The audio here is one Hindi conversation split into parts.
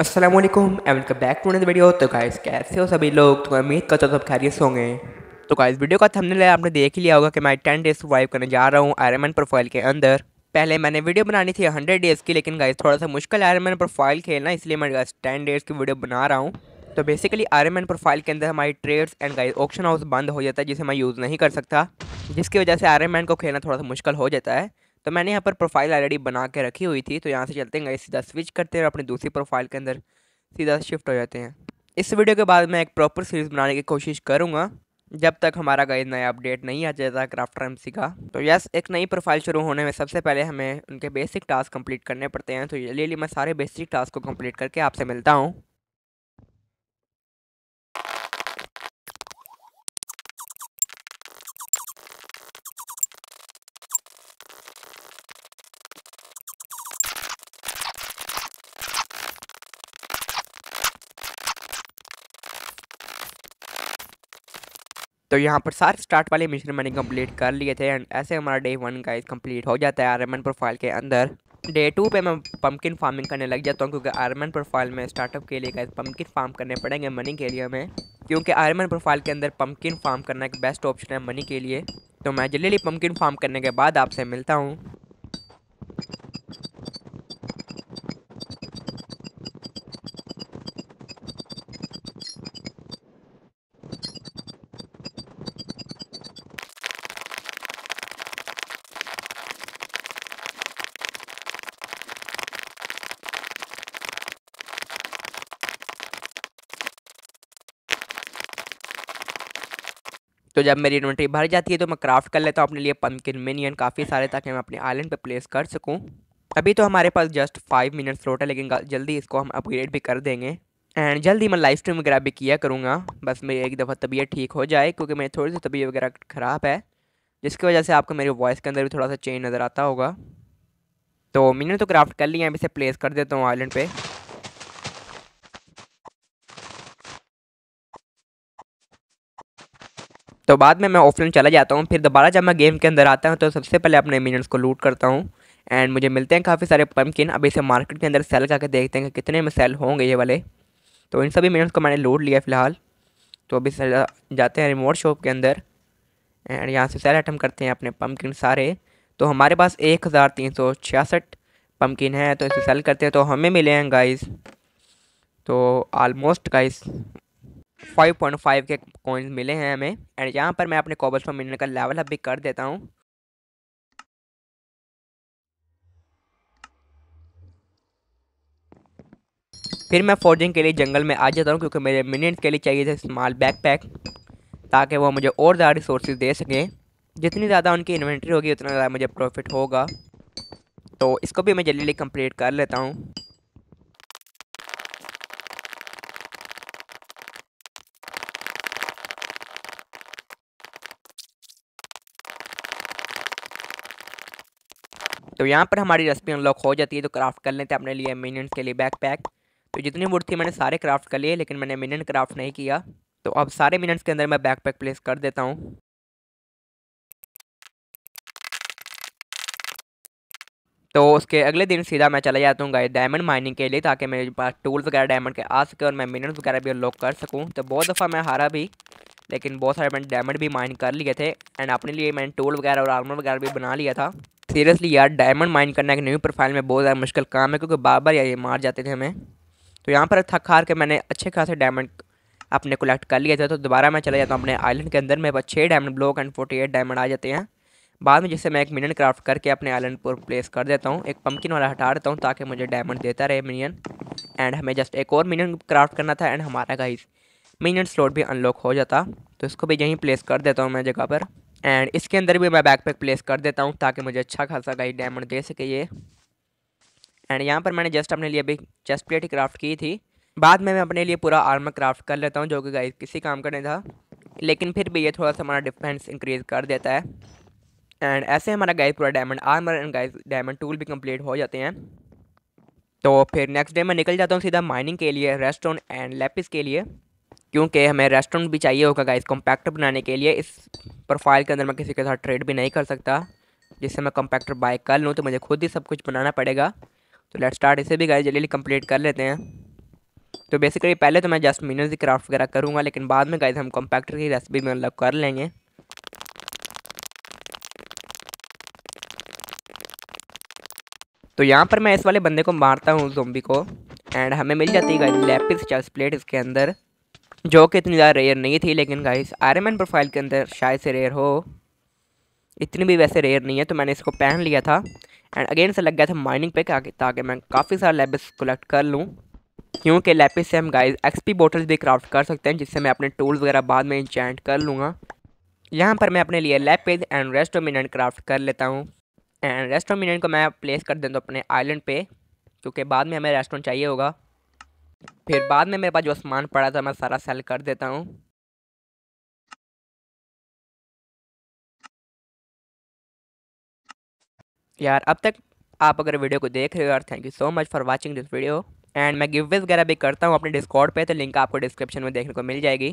Aslam welcome back to another video तो गाइस कैसे हो सभी लोग तो उम्मीद करता हूँ सब खैरियत होंगे तो गाइस वीडियो का थंबनेल आपने देख लिया होगा कि मैं टेन डेज वाइव करने जा रहा हूँ आयरमैन प्रोफाइल के अंदर पहले मैंने वीडियो बनानी थी हंड्रेड डेज़ की लेकिन गाइस थोड़ा सा मुश्किल आयरमैन प्रोफाइल खेलना इसलिए मैं गाइस टेन डेज़ की वीडियो बना रहा हूँ तो बेसिकली आयरमैन प्रोफाइल के अंदर हमारी trades and guys auction house बंद हो जाता है जिसे मैं यूज़ नहीं कर सकता जिसकी वजह से आयरमैन को खेलना थोड़ा सा मुश्किल हो जाता है तो मैंने यहाँ पर प्रोफाइल ऑलरेडी बना के रखी हुई थी तो यहाँ से चलते हैं सीधा स्विच करते हैं और अपनी दूसरी प्रोफाइल के अंदर सीधा शिफ्ट हो जाते हैं इस वीडियो के बाद मैं एक प्रॉपर सीरीज़ बनाने की कोशिश करूँगा जब तक हमारा गाइड नया अपडेट नहीं आ जाता क्राफ्टर एम का तो यस एक नई प्रोफाइल शुरू होने में सबसे पहले हमें उनके बेसिक टास्क कंप्लीट करने पड़ते हैं तो ये लिए मैं सारे बेसिक टास्क को कंप्लीट करके आपसे मिलता हूँ तो यहाँ पर सारे स्टार्ट वाले मिशन मैंने कंप्लीट कर लिए थे एंड ऐसे हमारा डे वन का कंप्लीट हो जाता है आरमन प्रोफाइल के अंदर डे टू पे मैं पम्पकिन फार्मिंग करने लग जाता हूँ क्योंकि आयरमैन प्रोफाइल में स्टार्टअप के लिए पम्पकिन फार्म करने पड़ेंगे मनी के लिए हमें क्योंकि आयरमैन प्रोफाइल के अंदर पम्पकिन फार्म करना एक बेस्ट ऑप्शन है मनी के लिए तो मैं जल्दी पम्पकिन फार्म करने के बाद आपसे मिलता हूँ तो जब मेरी इन्वेंट्री भर जाती है तो मैं क्राफ्ट कर लेता हूँ अपने लिए पंकिन मिनियन काफ़ी सारे ताकि मैं अपने आइलैंड पर प्लेस कर सकूँ अभी तो हमारे पास जस्ट फाइव मिनट फ्लोट है लेकिन जल्दी इसको हम अपग्रेड भी कर देंगे एंड जल्दी मैं लाइव स्ट्रीम वगैरह भी किया करूँगा बस मेरी एक दफ़ा तबीयत ठीक हो जाए क्योंकि मेरी थोड़ी सी तबीयत वगैरह ख़राब है जिसकी वजह से आपको मेरी वॉइस के अंदर भी थोड़ा सा चेंज नज़र आता होगा तो मैंने तो क्राफ्ट कर लिया अभी इसे प्लेस कर देता हूँ आइलैंड पे तो बाद में मैं ऑफलाइन चला जाता हूँ फिर दोबारा जब मैं गेम के अंदर आता हूँ तो सबसे पहले अपने मिनट्स को लूट करता हूँ एंड मुझे मिलते हैं काफ़ी सारे पम्पकिन अब इसे मार्केट के अंदर सेल करके देखते हैं कि कितने में सेल होंगे ये वाले तो इन सभी मिनट्स को मैंने लूट लिया फ़िलहाल तो अभी जाते हैं रिमोट शॉप के अंदर एंड यहाँ से सेल आइटम करते हैं अपने पम्पकिन सारे तो हमारे पास एक हज़ार तीन सौ छियासठ पम्पकिन है तो इसे सेल करते हैं तो हमें मिले हैं गाइस तो almost guys five point five के कॉइन्स मिले हैं हमें एंड यहाँ पर मैं अपने कॉबल्स पर मिलने का लेवल अप भी कर देता हूँ फिर मैं फोर्जिंग के लिए जंगल में आ जाता हूँ क्योंकि मेरे मिनट के लिए चाहिए थे स्मॉल बैकपैक ताकि वो मुझे और ज़्यादा रिसोर्सेज दे सकें जितनी ज़्यादा उनकी इन्वेंट्री होगी उतना ज़्यादा मुझे प्रॉफिट होगा तो इसको भी मैं जल्दी कम्प्लीट कर लेता हूँ तो यहाँ पर हमारी रेसिपी अनलॉक हो जाती है तो क्राफ्ट कर लेते हैं अपने लिए मिनियंस के लिए बैक पैक तो जितनी वुड थी मैंने सारे क्राफ्ट कर लिए लेकिन मैंने मिनियन क्राफ्ट नहीं किया तो अब सारे मिनट्स के अंदर मैं बैक पैक प्लेस कर देता हूँ तो उसके अगले दिन सीधा मैं चला जाता हूँ डायमंड माइनिंग के लिए ताकि मेरे पास टूल्स वगैरह डायमंड के आ सके और मैं मिनट्स वगैरह भी अनलॉक कर सकूँ तो बहुत दफ़ा मैं हारा भी लेकिन बहुत सारे मैंने डायमंड भी माइन कर लिए थे एंड अपने लिए मैंने टूल वगैरह और आर्मर वगैरह भी बना लिया था सीरियसली यार डायमंड माइन करना एक न्यू प्रोफाइल में बहुत ज़्यादा मुश्किल काम है क्योंकि बार बार ये मार जाते थे हमें तो यहाँ पर थक हार के मैंने अच्छे खासे डायमंड अपने कलेक्ट कर लिया था तो दोबारा मैं चला जाता हूँ अपने आइलैंड के अंदर मेरे पास छः diamond block and forty eight diamond आ जाते हैं बाद में जैसे मैं एक मिनियन क्राफ्ट करके अपने आइलैंड पर प्लेस कर देता हूँ एक पंपकिन वाला हटा देता हूँ ताकि मुझे डायमंड देता रहे मिनियन एंड हमें जस्ट एक और मिनियन क्राफ्ट करना था एंड हमारा गाइस मिनियन स्लॉट भी अनलॉक हो जाता तो इसको भी यहीं प्लेस कर देता हूँ मैं जगह पर एंड इसके अंदर भी मैं बैकपैक प्लेस कर देता हूँ ताकि मुझे अच्छा खासा गाइड डायमंड दे सके ये एंड यहाँ पर मैंने जस्ट अपने लिए अभी चेस्ट प्लेट क्राफ्ट की थी बाद में मैं अपने लिए पूरा आर्मर क्राफ्ट कर लेता हूँ जो कि गाइड किसी काम का नहीं था लेकिन फिर भी ये थोड़ा सा हमारा डिफेंस इंक्रीज कर देता है एंड ऐसे हमारा गाइड पूरा diamond armour and guys diamond tool भी कंप्लीट हो जाते हैं तो फिर नेक्स्ट डे मैं निकल जाता हूँ सीधा माइनिंग के लिए रेस्टोरेंट एंड लेपिस के लिए क्योंकि हमें रेस्टोरेंट भी चाहिए होगा गाइस कॉम्पैक्टर बनाने के लिए इस प्रोफाइल के अंदर मैं किसी के साथ ट्रेड भी नहीं कर सकता जिससे मैं कॉम्पैक्टर बाय कर लूँ तो मुझे खुद ही सब कुछ बनाना पड़ेगा तो लेट स्टार्ट इसे भी गाइस जल्दी कंप्लीट कर लेते हैं तो बेसिकली पहले तो मैं जस्ट मिनर की क्राफ्ट वगैरह करूँगा लेकिन बाद में गाइस हम कॉम्पैक्टर की रेसिपी मतलब कर लेंगे तो यहाँ पर मैं इस वाले बंदे को मारता हूँ जोम्बी को एंड हमें मिल जाती है लेपिस चेस्ट प्लेट इसके अंदर जो कि इतनी ज़्यादा रेयर नहीं थी लेकिन गाइस आयरन मैन प्रोफाइल के अंदर शायद से रेयर हो इतनी भी वैसे रेयर नहीं है तो मैंने इसको पहन लिया था एंड अगेन से लग गया था माइनिंग पे ताकि मैं काफ़ी सारा लेबिस कलेक्ट कर लूँ क्योंकि लेपिस से हम गाइस एक्सपी बोटल्स भी क्राफ्ट कर सकते हैं जिससे मैं अपने टूल्स वगैरह बाद में इंचैंट कर लूँगा यहाँ पर मैं अपने लिए लेपिस एंड रेस्टोमिनट क्राफ्ट कर लेता हूँ एंड रेस्टोमिनट को मैं प्लेस कर देता तो हूँ अपने आइलैंड पे क्योंकि बाद में हमें रेस्टोरेंट चाहिए होगा फिर बाद में मेरे पास जो सामान पड़ा था मैं सारा सेल कर देता हूँ यार अब तक आप अगर वीडियो को देख रहे हो यार thank you so much for watching this video and मैं गिववेज वगैरह भी करता हूँ अपने डिस्कॉर्ड पे तो लिंक आपको डिस्क्रिप्शन में देखने को मिल जाएगी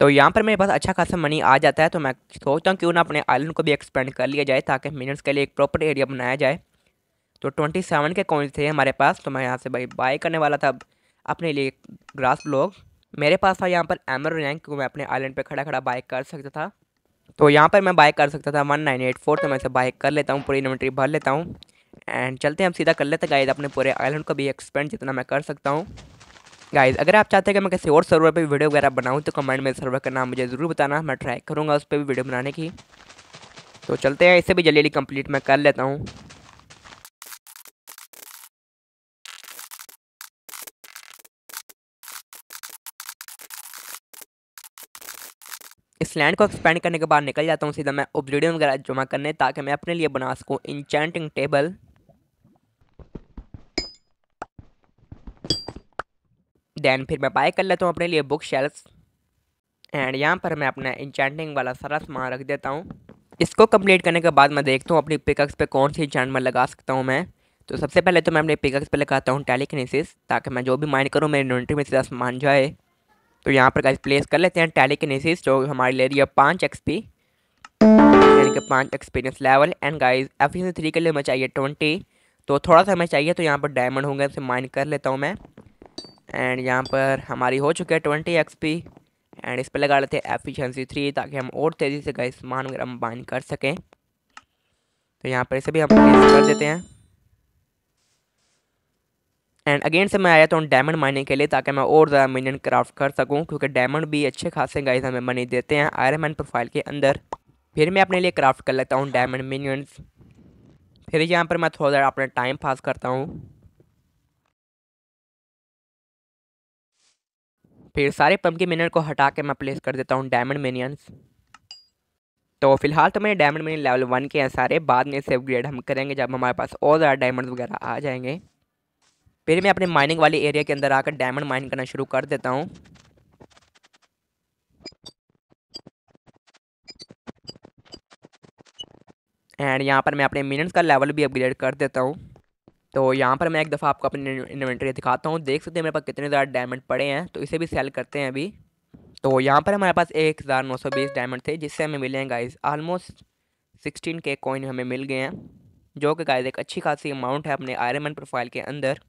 तो यहाँ पर मेरे पास अच्छा खासा मनी आ जाता है तो मैं सोचता हूँ क्यों ना अपने आइलैंड को भी एक्सपेंड कर लिया जाए ताकि मिनट्स के लिए एक प्रॉपर एरिया बनाया जाए तो ट्वेंटी सेवन के कॉइन्स थे हमारे पास तो मैं यहाँ से भाई बाय करने वाला था अपने लिए ग्रास ब्लॉक मेरे पास था यहाँ पर एमर रैंक को मैं अपने आइलैंड पे खड़ा खड़ा बाइक कर सकता था तो यहाँ पर मैं बाइक कर सकता था वन नाइन एट फोर तो मैं इसे बाइक कर लेता हूँ पूरी इन्वेंट्री भर लेता हूँ एंड चलते हैं हम सीधा कर लेते हैं गाइज अपने पूरे आइलैंड को भी एक्सपेंड जितना मैं कर सकता हूँ गाइज अगर आप चाहते हैं कि मैं किसी और सर्वर पर वीडियो वगैरह बनाऊँ तो कमेंट में सर्वर का नाम मुझे ज़रूर बताना मैं ट्राई करूँगा उस पर भी वीडियो बनाने की तो चलते हैं इसे भी जल्दी जल्दी कम्प्लीट मैं कर लेता हूँ इस लैंड को एक्सपेंड करने के बाद निकल जाता हूँ सीधा मैं ओब्रिडियम वगैरह जमा करने ताकि मैं अपने लिए बना सकूँ इंचेंटिंग टेबल दैन फिर मैं बाय कर लेता हूँ अपने लिए बुक शेल्फ एंड यहाँ पर मैं अपना इंचेंटिंग वाला सारा सामान रख देता हूँ इसको कंप्लीट करने के बाद मैं देखता हूँ अपनी पिकक्स पे कौन सी इंचैंटमेंट लगा सकता हूँ मैं तो सबसे पहले तो मैं अपने पिकक्स पे लगाता हूँ टेलीकनेसिस ताकि मैं जो भी माइंड करूँ मेरी इन्वेंट्री में सीधा सामान जाए तो यहाँ पर गाइस प्लेस कर लेते हैं टैली के नेसिस जो हमारे ले रही है पाँच एक्सपी यानी कि पाँच experience level and guys efficiency three के लिए हमें चाहिए ट्वेंटी तो थोड़ा सा हमें चाहिए तो यहाँ पर डायमंड होंगे उसे माइन कर लेता हूँ मैं एंड यहाँ पर हमारी हो चुकी है ट्वेंटी एक्सपी एंड इस पर लगा लेते हैं एफिशिएंसी थ्री ताकि हम और तेज़ी से गाइस मान वगैरह माइन कर सकें तो यहाँ पर इसे भी हम प्लेस कर देते हैं एंड अगेन से मैं आया था उन डायमंड माइनिंग के लिए ताकि मैं और ज़्यादा मिनियन क्राफ्ट कर सकूँ क्योंकि डायमंड भी अच्छे खासे गाइस हमें मनी देते हैं आयरन मैन प्रोफाइल के अंदर फिर मैं अपने लिए क्राफ्ट कर लेता हूँ डायमंड मिनियंस फिर यहाँ पर मैं थोड़ा सा अपना टाइम पास करता हूँ फिर सारे पम्पकिन मिनियन को हटा के मैं प्लेस कर देता हूँ डायमंड मिनियंस तो फिलहाल तो मेरे डायमंड मिनियन लेवल वन के हैं सारे बाद में इसे अपग्रेड हम करेंगे जब हमारे पास और ज़्यादा डायमंड वगैरह आ जाएंगे फिर मैं अपने माइनिंग वाले एरिया के अंदर आकर डायमंड माइन करना शुरू कर देता हूँ एंड यहाँ पर मैं अपने मिनट का लेवल भी अपग्रेड कर देता हूँ तो यहाँ पर मैं एक दफ़ा आपको अपनी इन्वेंट्री दिखाता हूँ देख सकते हैं मेरे पास कितने ज़्यादा डायमंड पड़े हैं तो इसे भी सेल करते हैं अभी तो यहाँ पर हमारे पास एक हज़ार नौ सौ बीस डायमंड थे जिससे हमें मिले हैं गाइज आलमोस्ट सिक्सटीन के कॉइन हमें मिल गए हैं जो कि गाइज एक अच्छी खासी अमाउंट है अपने आयरन मैन प्रोफाइल के अंदर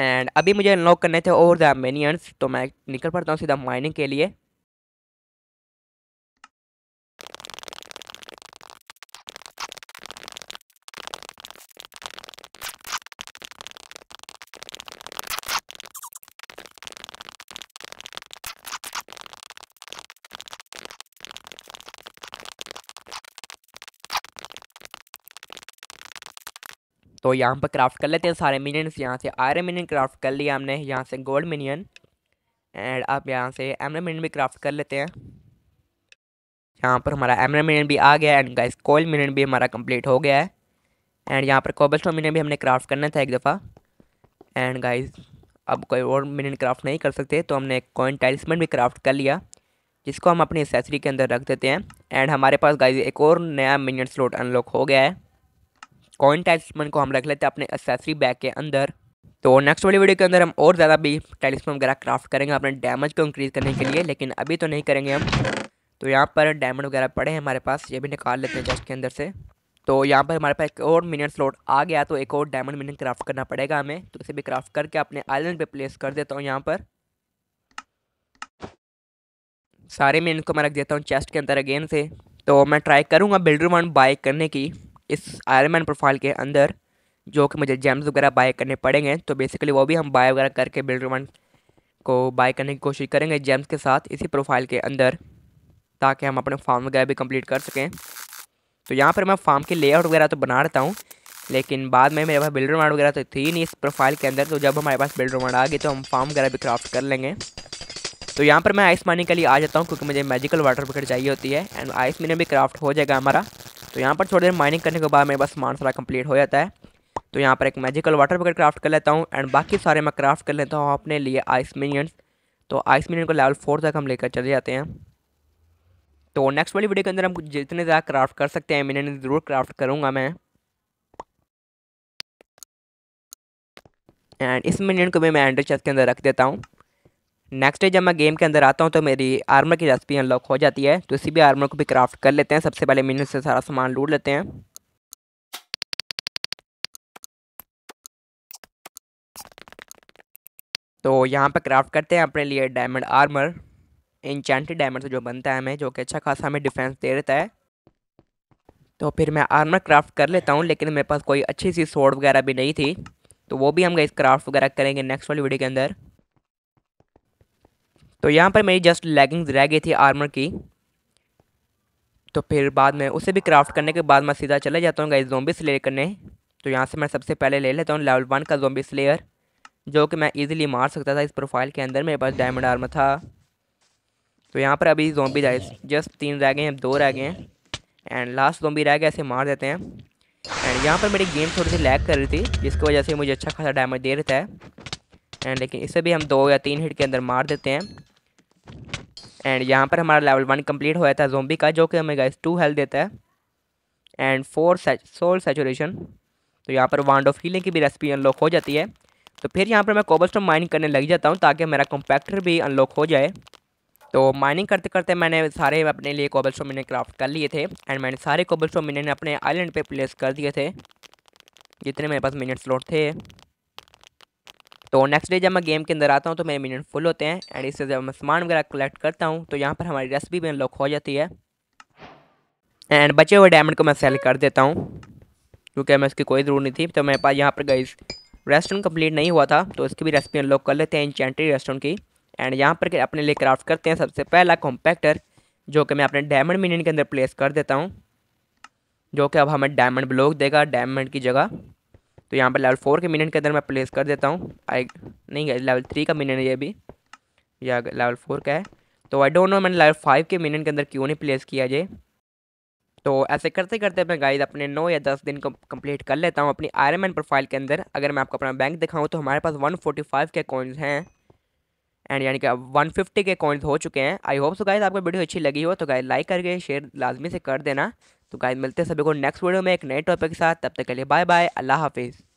एंड अभी मुझे अनलॉक करने थे और द मेनियंस तो मैं निकल पड़ता हूँ सीधा माइनिंग के लिए तो यहाँ पर क्राफ्ट कर लेते हैं सारे मिनियंस यहाँ से आयरन मिनियन क्राफ्ट कर लिया हमने यहाँ से गोल्ड मिनियन एंड अब यहाँ से एमरे मिनियन भी क्राफ्ट कर लेते हैं यहाँ पर हमारा एमरा मिनियन भी आ गया एंड गाइस कोयल मिनियन भी हमारा कंप्लीट हो गया है एंड यहाँ पर कोबल स्टोन मिनियन भी हमने क्राफ्ट करना था एक दफ़ा एंड गाइज अब कोई और मिनियन क्राफ्ट नहीं कर सकते तो हमने कोइन टाइल्समेंट भी क्राफ्ट कर लिया जिसको हम अपनी एसेसरी के अंदर रख देते हैं एंड हमारे पास गाइज एक और नया मिनियन स्लोट अनलॉक हो गया है कॉइन टेलिस्मन को हम रख लेते हैं अपने एसेसरी बैग के अंदर तो नेक्स्ट वाली वीडियो के अंदर हम और ज़्यादा भी टेलीस्म वगैरह क्राफ्ट करेंगे अपने डैमेज को इंक्रीज़ करने के लिए लेकिन अभी तो नहीं करेंगे हम तो यहाँ पर डायमंड वगैरह पड़े हैं हमारे पास ये भी निकाल लेते हैं चेस्ट के अंदर से तो यहाँ पर हमारे पास एक और मिनट स्लॉट आ गया तो एक और डायमंड मिनट क्राफ्ट करना पड़ेगा हमें तो इसे भी क्राफ्ट करके अपने आइलैंड पे प्लेस कर देता हूँ यहाँ पर सारे मिनट को मैं रख देता हूँ चेस्ट के अंदर अगेन से तो मैं ट्राई करूँगा बिल्डर वन बाय करने की इस आयरन मैन प्रोफाइल के अंदर जो कि मुझे जेम्स वगैरह बाय करने पड़ेंगे तो बेसिकली वो भी हम बाय वगैरह करके बिल्डर वन को बाय करने की कोशिश करेंगे जेम्स के साथ इसी प्रोफाइल के अंदर ताकि हम अपने फार्म वगैरह भी कंप्लीट कर सकें तो यहाँ पर मैं फार्म के लेआउट वगैरह तो बना रहता हूँ लेकिन बाद में मेरे पास बिल्डर वार्ड वगैरह तो थी नहीं इस प्रोफाइल के अंदर तो जब हमारे पास बिल्डर वार्ड आ गई तो हम फार्म वगैरह भी क्राफ्ट कर लेंगे तो यहाँ पर मैं आइस माइनिंग के लिए आ जाता हूँ क्योंकि मुझे मैजिकल वाटर बकेट चाहिए होती है एंड आइस मिनट भी क्राफ्ट हो जाएगा हमारा तो यहाँ पर थोड़ी देर माइनिंग करने के बाद मेरे पास सामान सारा कंप्लीट हो जाता है तो यहाँ पर एक मैजिकल वाटर बकेट क्राफ्ट कर लेता हूँ एंड बाकी सारे मैं क्राफ्ट कर लेता हूँ अपने लिए आइस मिनियंस तो आइस मिनियन को लेवल फोर तक हम लेकर चले जाते हैं तो नेक्स्ट वाली वीडियो के अंदर हम जितने ज़्यादा क्राफ्ट कर सकते हैं मिनियन ज़रूर क्राफ्ट करूँगा मैं एंड इस मिनियन को भी मैं एंड्रेस के अंदर रख देता हूँ नेक्स्ट डे जब मैं गेम के अंदर आता हूँ तो मेरी आर्मर की रेसिपी अनलॉक हो जाती है तो इसी भी आर्मर को भी क्राफ्ट कर लेते हैं सबसे पहले मिनट से सारा सामान लूट लेते हैं तो यहाँ पर क्राफ्ट करते हैं अपने लिए डायमंड आर्मर इंचेंटेड डायमंड से जो बनता है हमें जो कि अच्छा खासा हमें डिफेंस दे रहता है तो फिर मैं आर्मर क्राफ्ट कर लेता हूँ लेकिन मेरे पास कोई अच्छी सी सोड वगैरह भी नहीं थी तो वो भी हम गई क्राफ्ट वगैरह करेंगे नेक्स्ट वाली वीडियो के अंदर तो यहाँ पर मेरी जस्ट लेगिंग्स रह गई थी आर्मर की तो फिर बाद में उसे भी क्राफ्ट करने के बाद मैं सीधा चला जाता हूँ गाइस जोम्बी स्लेयर करने तो यहाँ से मैं सबसे पहले ले लेता हूँ लेवल वन का जोम्बी स्लेयर जो कि मैं इजीली मार सकता था इस प्रोफाइल के अंदर मेरे पास डायमंड आर्मर था तो यहाँ पर अभी जोम्बी गाइस जस्ट तीन रह गए हैं दो रह गए हैं एंड लास्ट जोम्बी रह गए ऐसे मार देते हैं एंड यहाँ पर मेरी गेम थोड़ी सी लैग कर रही थी जिसकी वजह से मुझे अच्छा खासा डैमेज दे रहता है एंड लेकिन इसे भी हम दो या तीन हिट के अंदर मार देते हैं एंड यहाँ पर हमारा लेवल वन कंप्लीट होया था जोम्बी का जो कि हमें गाइस टू हेल्थ देता है एंड फोर सोल सेचुरेशन तो यहाँ पर वांड ऑफ हीलिंग की भी रेसिपी अनलॉक हो जाती है तो फिर यहाँ पर मैं कोबल माइनिंग करने लग जाता हूँ ताकि मेरा कॉम्पैक्टर भी अनलॉक हो जाए तो माइनिंग करते करते मैंने सारे अपने लिए कोबल स्टोन क्राफ्ट कर लिए थे एंड मैंने सारे कोबल स्टोन अपने आइलैंड पर प्लेस कर दिए थे जितने मेरे पास मिनट स्लॉट थे तो नेक्स्ट डे जब मैं गेम के अंदर आता हूँ तो मेरे मिनट फुल होते हैं एंड इससे जब मैं सामान वगैरह कलेक्ट करता हूँ तो यहाँ पर हमारी रेसिपी भी अनलॉक हो जाती है एंड बचे हुए डायमंड को मैं सेल कर देता हूँ क्योंकि हमें इसकी कोई ज़रूरत नहीं थी तो मेरे पास यहाँ पर गई रेस्टोरेंट कम्प्लीट नहीं हुआ था तो इसकी भी रेसिपी अनलॉक कर लेते हैं इंचेंट्री रेस्टोरेंट की एंड यहाँ पर अपने लिए क्राफ्ट करते हैं सबसे पहला कॉम्पैक्टर जो कि मैं अपने डायमंड मिनियन के अंदर प्लेस कर देता हूँ जो कि अब हमें डायमंड ब्लॉक देगा डायमंड की जगह तो यहाँ पर लेवल फोर के मिनट के अंदर मैं प्लेस कर देता हूँ आई नहीं गया लेवल थ्री का मिनट है ये भी या लेवल फोर का है तो आई डोंट नो मैंने लेवल फाइव के मिनट के अंदर क्यों नहीं प्लेस किया जाए तो ऐसे करते करते मैं गाइस अपने नौ या दस दिन को कंप्लीट कर लेता हूँ अपनी आयरन मैन प्रोफाइल के अंदर अगर मैं आपको अपना बैंक दिखाऊँ तो हमारे पास वन के कॉइन्स हैं एंड यानी कि अब 150 के कॉइन्स हो चुके हैं आई होप सो गाइस आपको वीडियो अच्छी लगी हो तो गाइस लाइक करके शेयर लाजमी से कर देना तो गाइज मिलते हैं सभी को नेक्स्ट वीडियो में एक नए टॉपिक के साथ तब तक के लिए बाय बाय अल्लाह हाफिज़